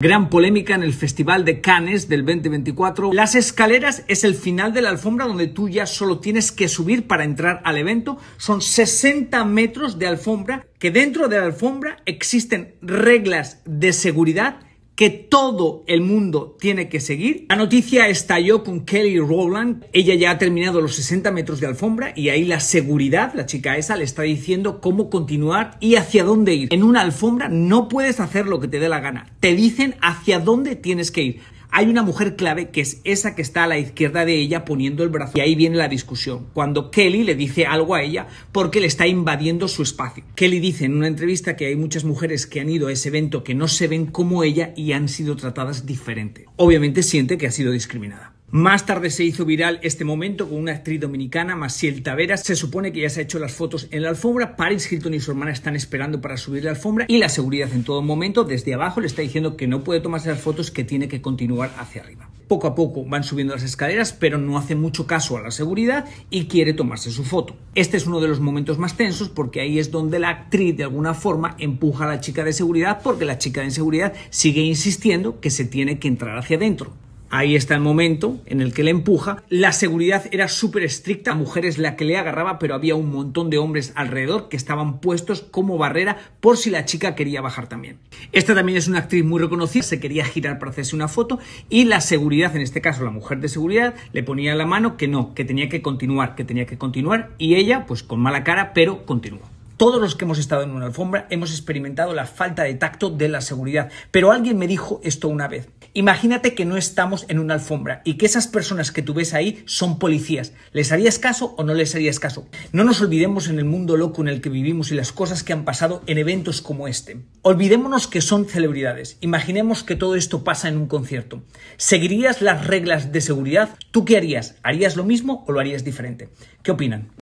Gran polémica en el Festival de Cannes del 2024. Las escaleras es el final de la alfombra donde tú ya solo tienes que subir para entrar al evento. Son 60 metros de alfombra que dentro de la alfombra existen reglas de seguridad que todo el mundo tiene que seguir. La noticia estalló con Kelly Rowland. Ella ya ha terminado los 60 metros de alfombra y ahí la seguridad, la chica esa, le está diciendo cómo continuar y hacia dónde ir. En una alfombra no puedes hacer lo que te dé la gana. Te dicen hacia dónde tienes que ir. Hay una mujer clave que es esa que está a la izquierda de ella poniendo el brazo. Y ahí viene la discusión. Cuando Kelly le dice algo a ella porque le está invadiendo su espacio. Kelly dice en una entrevista que hay muchas mujeres que han ido a ese evento que no se ven como ella y han sido tratadas diferente. Obviamente siente que ha sido discriminada. Más tarde se hizo viral este momento con una actriz dominicana, Maciel Taveras. Se supone que ya se ha hecho las fotos en la alfombra. Paris Hilton y su hermana están esperando para subir la alfombra y la seguridad en todo momento desde abajo le está diciendo que no puede tomarse las fotos, que tiene que continuar hacia arriba. Poco a poco van subiendo las escaleras, pero no hace mucho caso a la seguridad y quiere tomarse su foto. Este es uno de los momentos más tensos porque ahí es donde la actriz de alguna forma empuja a la chica de seguridad porque la chica de seguridad sigue insistiendo que se tiene que entrar hacia adentro. Ahí está el momento en el que le empuja. La seguridad era súper estricta. Mujer es la que le agarraba, pero había un montón de hombres alrededor que estaban puestos como barrera por si la chica quería bajar también. Esta también es una actriz muy reconocida. Se quería girar para hacerse una foto y la seguridad, en este caso la mujer de seguridad, le ponía la mano que no, que tenía que continuar, que tenía que continuar y ella, pues con mala cara, pero continuó. Todos los que hemos estado en una alfombra hemos experimentado la falta de tacto de la seguridad, pero alguien me dijo esto una vez. Imagínate que no estamos en una alfombra y que esas personas que tú ves ahí son policías. ¿Les harías caso o no les harías caso? No nos olvidemos en el mundo loco en el que vivimos y las cosas que han pasado en eventos como este. Olvidémonos que son celebridades. Imaginemos que todo esto pasa en un concierto. ¿Seguirías las reglas de seguridad? ¿Tú qué harías? ¿Harías lo mismo o lo harías diferente? ¿Qué opinan?